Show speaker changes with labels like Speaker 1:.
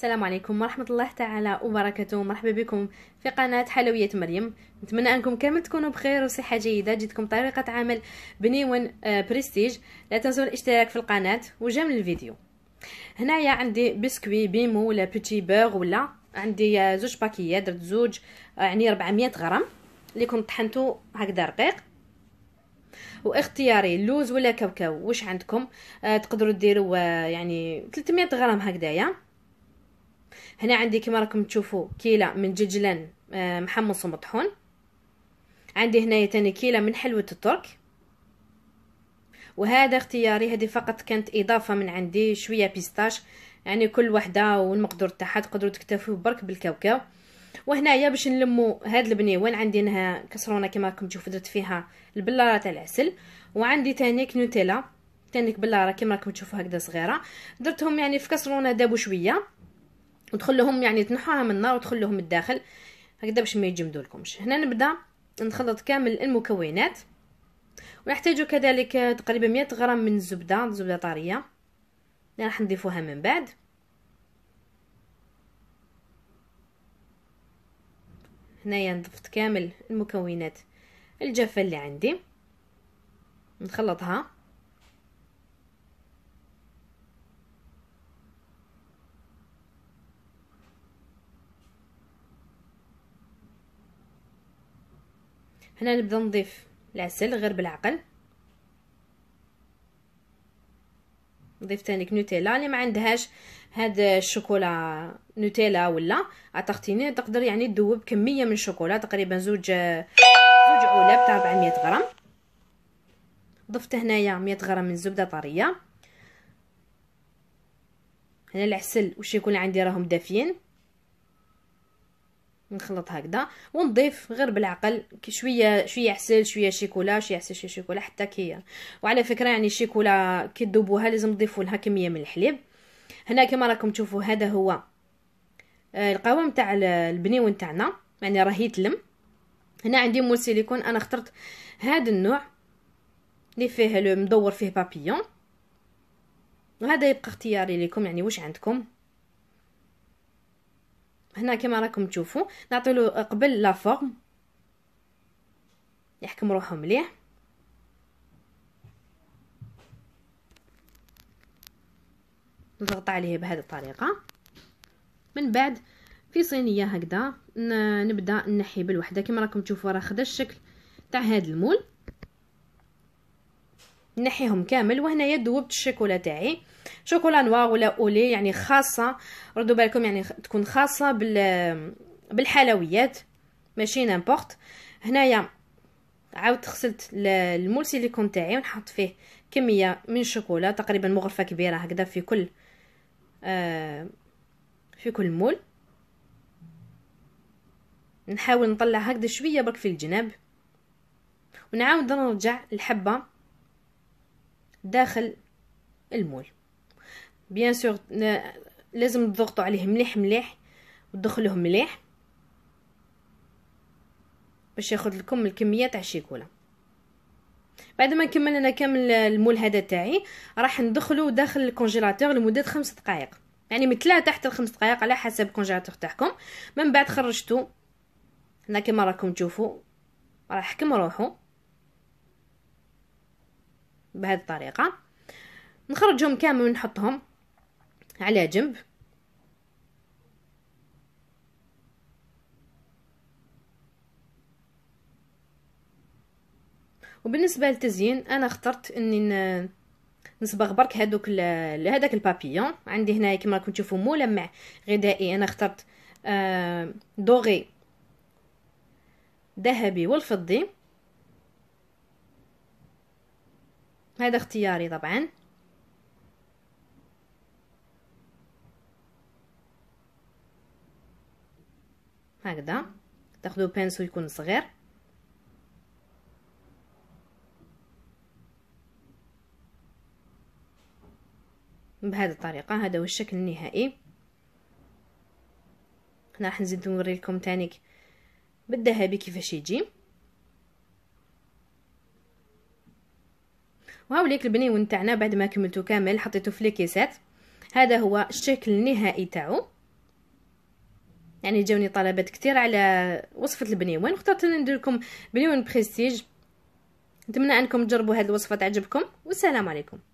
Speaker 1: السلام عليكم ورحمة الله تعالى وبركاته مرحبا بكم في قناة حلوية مريم نتمنى أنكم كامل تكونوا بخير وصحة جيدة جدكم طريقة عمل بنيون آه، بريستيج لا تنسوا الاشتراك في القناة وجمل الفيديو هنايا عندي بسكوي بيمو ولا بيتي بوغ ولا عندي آه، زوج باكيات درت زوج آه، يعني 400 غرام اللي كنت طحنتو هكذا رقيق واختياري اللوز ولا كاوكاو واش عندكم تقدروا ديروا يعني 300 غرام هكذايا هنا عندي كما راكم تشوفوا كيلة من ججلان آه، محمص ومطحون عندي هنايا تاني كيلة من حلوة الترك وهذا اختياري هذه فقط كانت اضافة من عندي شوية بيستاش يعني كل وحدة والمقدور تاعها تقدروا تكتفوا برك بالكاوكاو وهنايا باش نلمو هاد البنيوان عندي هنا كسرونه كما راكم تشوفوا درت فيها البلاره تاع العسل وعندي تانيك نوتيلا تانيك بلاره كما راكم تشوفوا هكذا صغيره درتهم يعني في كسرونه دابو شويه ودخل لهم يعني تنحوها من النار ودخل لهم الداخل هكذا باش ما يجمدولكمش هنا نبدا نخلط كامل المكونات ونحتاج كذلك تقريبا 100 غرام من الزبده الزبده طريه اللي راح نضيفوها من بعد هنايا نضفت كامل المكونات الجافه اللي عندي نخلطها هنا نبدا نضيف العسل غير بالعقل نضيف تانيك نوتيلا اللي ما عندهاش هاد الشوكولا نوتيلا ولا اتارتيني تقدر يعني تذوب كميه من الشوكولا تقريبا زوج زوج علب تاع 400 غرام ضفت هنايا 100 غرام من الزبده طريه هنا العسل واش يكون عندي راهم دافيين نخلط هكذا ونضيف غير بالعقل شويه شويه عسل شويه شيكولا شويه عسل شويه شيكولا حتى كي وعلى فكره يعني الشيكولا كي تذوبوها لازم تضيفوا لها كميه من الحليب هنا كما راكم تشوفوا هذا هو آه، القوام تاع البنيون تاعنا يعني راه يتلم هنا عندي مول سيليكون انا اخترت هذا النوع اللي فيه مدور فيه بابيون وهذا يبقى اختياري لكم يعني واش عندكم هنا كما راكم تشوفوا نعطي له قبل لا فورم يحكم روحه مليح نضغط عليه بهذه الطريقه من بعد في صينيه هكذا نبدا نحي بالوحده كما راكم تشوفوا راه خدا الشكل تاع هذا المول نحيهم كامل وهنا يدوبت الشوكولا تاعي شوكولا نوار ولا اولي يعني خاصه ردوا بالكم يعني تكون خاصه بال بالحلويات ماشي نيمبورط هنايا عاودت غسلت المولسي اللي تاعي ونحط فيه كميه من الشوكولا تقريبا مغرفه كبيره هكذا في كل آه، في كل مول نحاول نطلع هكذا شويه برك في الجناب ونعاود نرجع الحبه داخل المول بيان سور لازم تضغطوا عليه مليح مليح وتدخلوه مليح باش ياخذ لكم الكميه تاع الشيكولا بعد ما كملنا كامل المول هذا تاعي راح ندخلو داخل الكونجيلاتور لمده خمس دقائق يعني من 3 حتى لخمس دقائق على حسب الكونجيلاتور تاعكم من بعد خرجتو هنا كما راكم تشوفوا راح كم روحو بهذه الطريقة نخرجهم كامل ونحطهم على جنب وبالنسبه للتزيين انا اخترت اني نصبغ برك هذوك هذاك البابيون عندي هنا كما راكم تشوفوا ملمع غذائي انا اخترت آه، دوغي ذهبي والفضي هذا اختياري طبعا هكذا تاخذوا بانسو يكون صغير بهذه الطريقه هذا هو الشكل النهائي هنا راح نزيد نوري لكم تانيك بالذهبي كيفاش يجي وهاو ليك البنيون تاعنا بعد ما كملته كامل حطيته في ليكيسات هذا هو الشكل النهائي تاعو يعني جاوني طلبات كثير على وصفه البنيون اخترت ندير لكم بنيون بريستيج نتمنى انكم تجربوا هذه الوصفه تعجبكم والسلام عليكم